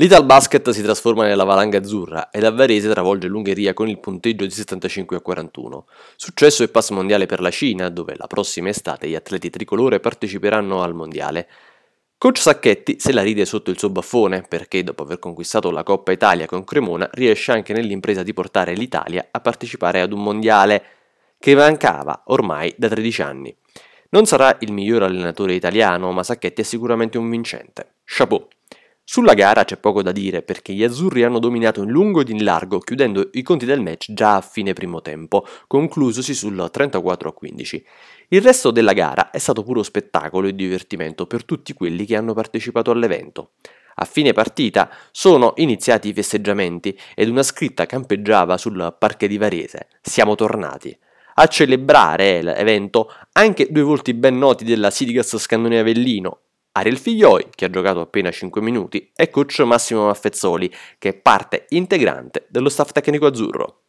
L'Ital Basket si trasforma nella valanga azzurra e la Varese travolge l'Ungheria con il punteggio di 75 a 41. Successo e pass mondiale per la Cina, dove la prossima estate gli atleti tricolore parteciperanno al mondiale. Coach Sacchetti se la ride sotto il suo baffone perché dopo aver conquistato la Coppa Italia con Cremona riesce anche nell'impresa di portare l'Italia a partecipare ad un mondiale che mancava ormai da 13 anni. Non sarà il miglior allenatore italiano, ma Sacchetti è sicuramente un vincente. Chapeau! Sulla gara c'è poco da dire perché gli azzurri hanno dominato in lungo ed in largo, chiudendo i conti del match già a fine primo tempo, conclusosi sul 34 15. Il resto della gara è stato puro spettacolo e divertimento per tutti quelli che hanno partecipato all'evento. A fine partita sono iniziati i festeggiamenti ed una scritta campeggiava sul parche di Varese: Siamo tornati. A celebrare l'evento anche due volti ben noti della Sidigas Scandone Avellino, Ariel Figlioi, che ha giocato appena 5 minuti, e coach Massimo Maffezzoli, che è parte integrante dello staff tecnico azzurro.